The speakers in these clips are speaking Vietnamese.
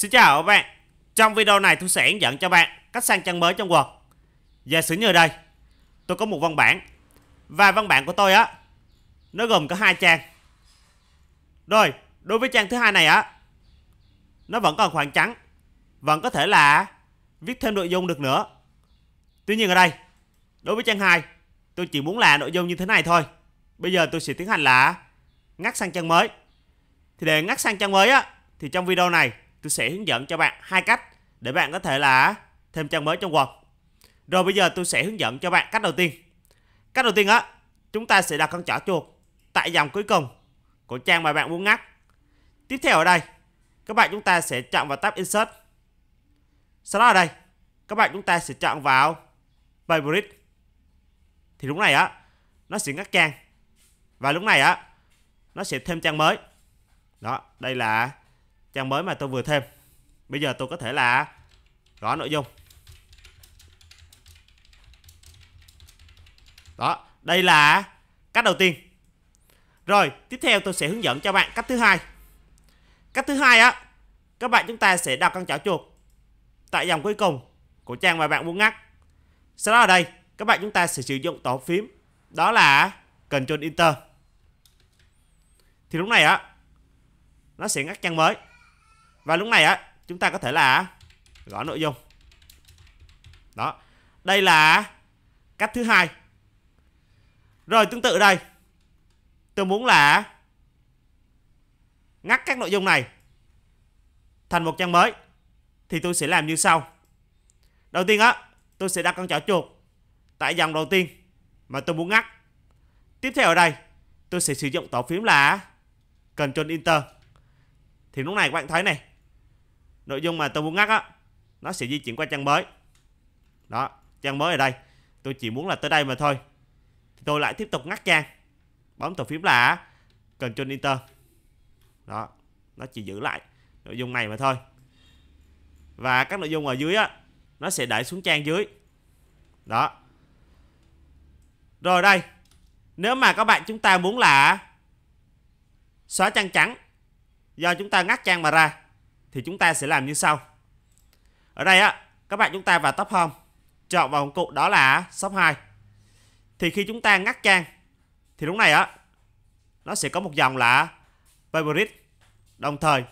Xin chào các bạn Trong video này tôi sẽ hướng dẫn cho bạn cách sang trang mới trong Word Giả sử như đây Tôi có một văn bản Và văn bản của tôi á Nó gồm có hai trang Rồi đối với trang thứ hai này á Nó vẫn còn khoảng trắng Vẫn có thể là viết thêm nội dung được nữa Tuy nhiên ở đây Đối với trang 2 Tôi chỉ muốn là nội dung như thế này thôi Bây giờ tôi sẽ tiến hành là ngắt sang trang mới Thì để ngắt sang trang mới á Thì trong video này tôi sẽ hướng dẫn cho bạn hai cách để bạn có thể là thêm trang mới trong Word. Rồi bây giờ tôi sẽ hướng dẫn cho bạn cách đầu tiên. Cách đầu tiên á, chúng ta sẽ đặt con chỏ chuột tại dòng cuối cùng của trang mà bạn muốn ngắt. Tiếp theo ở đây, các bạn chúng ta sẽ chọn vào tab Insert. Sau đó ở đây, các bạn chúng ta sẽ chọn vào Favorite. Thì lúc này á, nó sẽ ngắt trang. Và lúc này á, nó sẽ thêm trang mới. Đó, đây là trang mới mà tôi vừa thêm bây giờ tôi có thể là gõ nội dung đó đây là cách đầu tiên rồi tiếp theo tôi sẽ hướng dẫn cho bạn cách thứ hai cách thứ hai á các bạn chúng ta sẽ đặt con chảo chuột tại dòng cuối cùng của trang mà bạn muốn ngắt sau đó ở đây các bạn chúng ta sẽ sử dụng tổ phím đó là Ctrl Enter thì lúc này á nó sẽ ngắt trang mới và lúc này á chúng ta có thể là gõ nội dung. Đó. Đây là cách thứ hai. Rồi tương tự đây. Tôi muốn là ngắt các nội dung này thành một trang mới thì tôi sẽ làm như sau. Đầu tiên á, tôi sẽ đặt con chảo chuột tại dòng đầu tiên mà tôi muốn ngắt. Tiếp theo ở đây, tôi sẽ sử dụng tổ phím là Ctrl Enter. Thì lúc này các bạn thấy này, nội dung mà tôi muốn ngắt á nó sẽ di chuyển qua trang mới đó trang mới ở đây tôi chỉ muốn là tới đây mà thôi thì tôi lại tiếp tục ngắt trang bấm tờ phím là Ctrl Enter đó nó chỉ giữ lại nội dung này mà thôi và các nội dung ở dưới á nó sẽ đẩy xuống trang dưới đó rồi đây nếu mà các bạn chúng ta muốn là xóa trang trắng do chúng ta ngắt trang mà ra thì chúng ta sẽ làm như sau. Ở đây á, các bạn chúng ta vào top home, chọn vào cụm đó là shop 2. Thì khi chúng ta ngắt trang thì lúc này á nó sẽ có một dòng là favorite. Đồng thời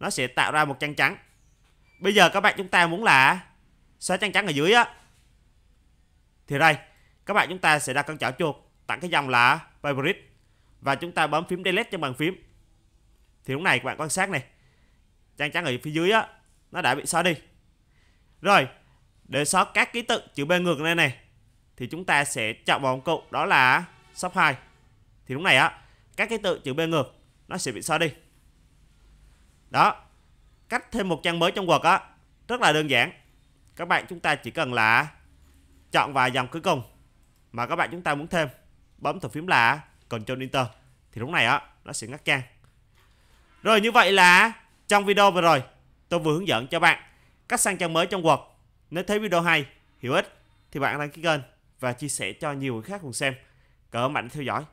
nó sẽ tạo ra một trang trắng. Bây giờ các bạn chúng ta muốn là xóa trang trắng ở dưới á thì đây các bạn chúng ta sẽ đặt con chảo chuột tặng cái dòng là favorite và chúng ta bấm phím delete trên bàn phím thì lúc này các bạn quan sát này trang trắng ở phía dưới á nó đã bị xóa đi rồi để xóa các ký tự chữ B ngược lên này thì chúng ta sẽ chọn vào công cụ đó là shop 2 thì lúc này á các ký tự chữ B ngược nó sẽ bị xóa đi đó cách thêm một trang mới trong Word á rất là đơn giản các bạn chúng ta chỉ cần là chọn vài dòng cuối cùng mà các bạn chúng ta muốn thêm bấm thử phím là Ctrl Enter thì lúc này á nó sẽ ngắt trang rồi như vậy là trong video vừa rồi, tôi vừa hướng dẫn cho bạn cách sang trang mới trong Word. Nếu thấy video hay, hữu ích thì bạn đăng ký kênh và chia sẻ cho nhiều người khác cùng xem. Cảm ơn bạn theo dõi.